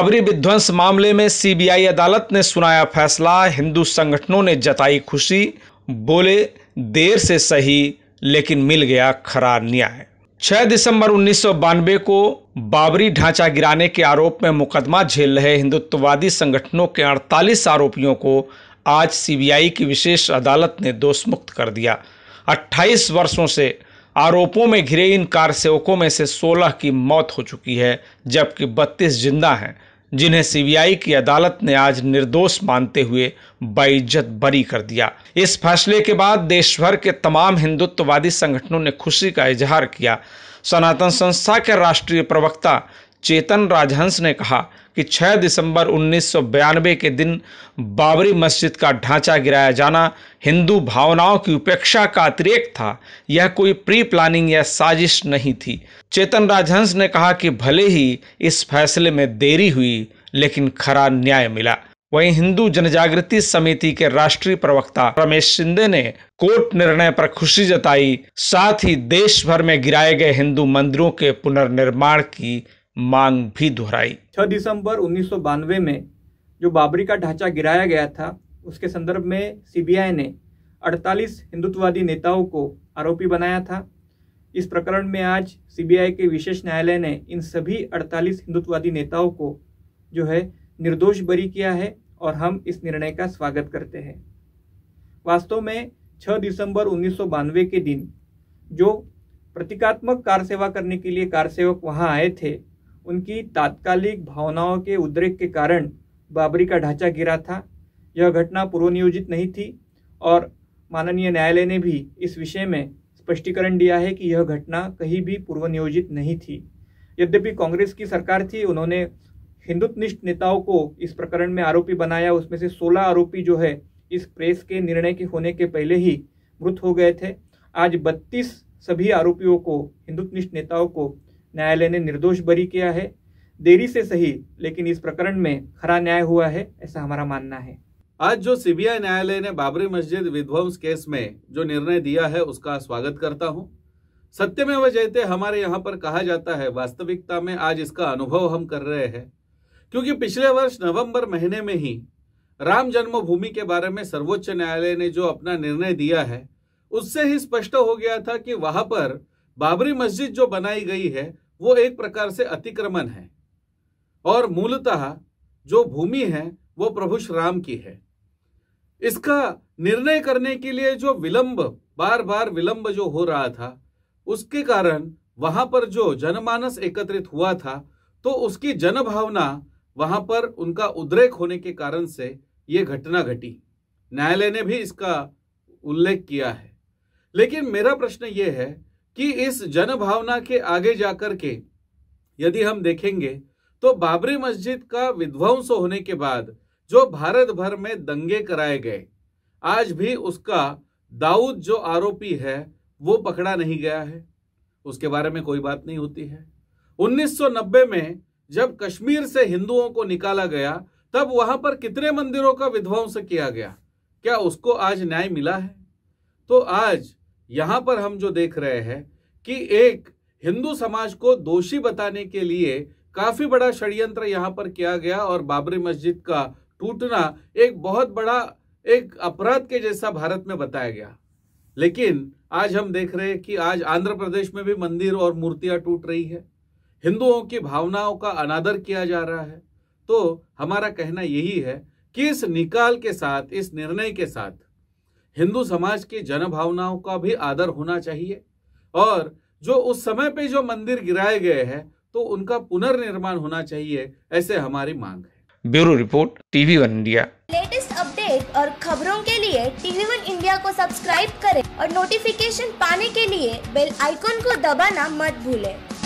बाबरी विध्वंस मामले में सीबीआई अदालत ने सुनाया फैसला हिंदू संगठनों ने जताई खुशी बोले देर से सही लेकिन मिल गया खरा न्याय 6 दिसंबर उन्नीस को बाबरी ढांचा गिराने के आरोप में मुकदमा झेल रहे हिंदुत्ववादी संगठनों के 48 आरोपियों को आज सीबीआई की विशेष अदालत ने दोष मुक्त कर दिया 28 वर्षों से आरोपों में घिरे इन कार सेवकों में से 16 की मौत हो चुकी है जबकि 32 जिंदा हैं जिन्हें सीबीआई की अदालत ने आज निर्दोष मानते हुए बाइज्जत बरी कर दिया इस फैसले के बाद देश भर के तमाम हिंदुत्ववादी संगठनों ने खुशी का इजहार किया सनातन संस्था के राष्ट्रीय प्रवक्ता चेतन राजहंस ने कहा कि 6 दिसंबर उन्नीस के दिन बाबरी मस्जिद का ढांचा गिराया जाना हिंदू भावनाओं की उपेक्षा का अतिरेक था यह कोई प्री प्लानिंग या साजिश नहीं थी चेतन राजहंस ने कहा कि भले ही इस फैसले में देरी हुई लेकिन खरा न्याय मिला वहीं हिंदू जनजागृति समिति के राष्ट्रीय प्रवक्ता रमेश शिंदे ने कोर्ट निर्णय पर खुशी जताई साथ ही देश भर में गिराए गए हिंदू मंदिरों के पुनर्निर्माण की मांग भी दोहराई 6 दिसंबर उन्नीस में जो बाबरी का ढांचा गिराया गया था उसके संदर्भ में सीबीआई ने 48 हिंदुत्ववादी नेताओं को आरोपी बनाया था इस प्रकरण में आज सीबीआई के विशेष न्यायालय ने इन सभी 48 हिंदुत्ववादी नेताओं को जो है निर्दोष बरी किया है और हम इस निर्णय का स्वागत करते हैं वास्तव में 6 दिसंबर उन्नीस के दिन जो प्रतीकात्मक कार सेवा करने के लिए कार सेवक वहाँ आए थे उनकी तात्कालिक भावनाओं के उद्रेक के कारण बाबरी का ढांचा गिरा था यह घटना पूर्व नियोजित नहीं थी और माननीय न्यायालय ने भी इस विषय में स्पष्टीकरण दिया है कि यह घटना कहीं भी पूर्व नियोजित नहीं थी यद्यपि कांग्रेस की सरकार थी उन्होंने हिंदुत्वनिष्ठ नेताओं को इस प्रकरण में आरोपी बनाया उसमें से 16 आरोपी जो है इस प्रेस के निर्णय के होने के पहले ही मृत हो गए थे आज 32 सभी आरोपियों को हिंदुत्वनिष्ठ नेताओं को न्यायालय ने निर्दोष बरी किया है देरी से सही लेकिन इस प्रकरण में खरा न्याय हुआ है ऐसा हमारा मानना है आज जो सीबीआई न्यायालय ने बाबरी मस्जिद विध्वंस केस में जो निर्णय दिया है उसका स्वागत करता हूँ सत्य में वह जयते हमारे यहाँ पर कहा जाता है वास्तविकता में आज इसका अनुभव हम कर रहे हैं क्योंकि पिछले वर्ष नवंबर महीने में ही राम जन्मभूमि के बारे में सर्वोच्च न्यायालय ने जो अपना निर्णय दिया है उससे ही स्पष्ट हो गया था कि वहां पर बाबरी मस्जिद जो बनाई गई है वो एक प्रकार से अतिक्रमण है और मूलतः जो भूमि है वो प्रभु श्री राम की है इसका निर्णय करने के लिए जो विलंब बार बार विलंब जो हो रहा था उसके कारण वहां पर जो जनमानस एकत्रित हुआ था तो उसकी जनभावना वहां पर उनका उद्रेक होने के कारण से ये घटना घटी न्यायालय ने भी इसका उल्लेख किया है लेकिन मेरा प्रश्न यह है कि इस जन भावना के आगे जाकर के यदि हम देखेंगे तो बाबरी मस्जिद का विध्वंस होने के बाद जो भारत भर में दंगे कराए गए आज भी उसका दाऊद जो आरोपी है वो पकड़ा नहीं गया है उसके बारे में कोई बात नहीं होती है 1990 में जब कश्मीर से हिंदुओं को निकाला गया तब वहां पर कितने मंदिरों का विध्वंस किया गया क्या उसको आज न्याय मिला है तो आज यहां पर हम जो देख रहे हैं कि एक हिंदू समाज को दोषी बताने के लिए काफी बड़ा षड्यंत्र यहां पर किया गया और बाबरी मस्जिद का टूटना एक बहुत बड़ा एक अपराध के जैसा भारत में बताया गया लेकिन आज हम देख रहे हैं कि आज आंध्र प्रदेश में भी मंदिर और मूर्तियां टूट रही है हिंदुओं की भावनाओं का अनादर किया जा रहा है तो हमारा कहना यही है कि इस निकाल के साथ इस निर्णय के साथ हिंदू समाज की जन भावनाओं का भी आदर होना चाहिए और जो उस समय पे जो मंदिर गिराए गए हैं तो उनका पुनर्निर्माण होना चाहिए ऐसे हमारी मांग है bureau report TV one India latest update और खबरों के लिए टीवी वन इंडिया को सब्सक्राइब करें और नोटिफिकेशन पाने के लिए बेल आइकॉन को दबाना मत भूलें।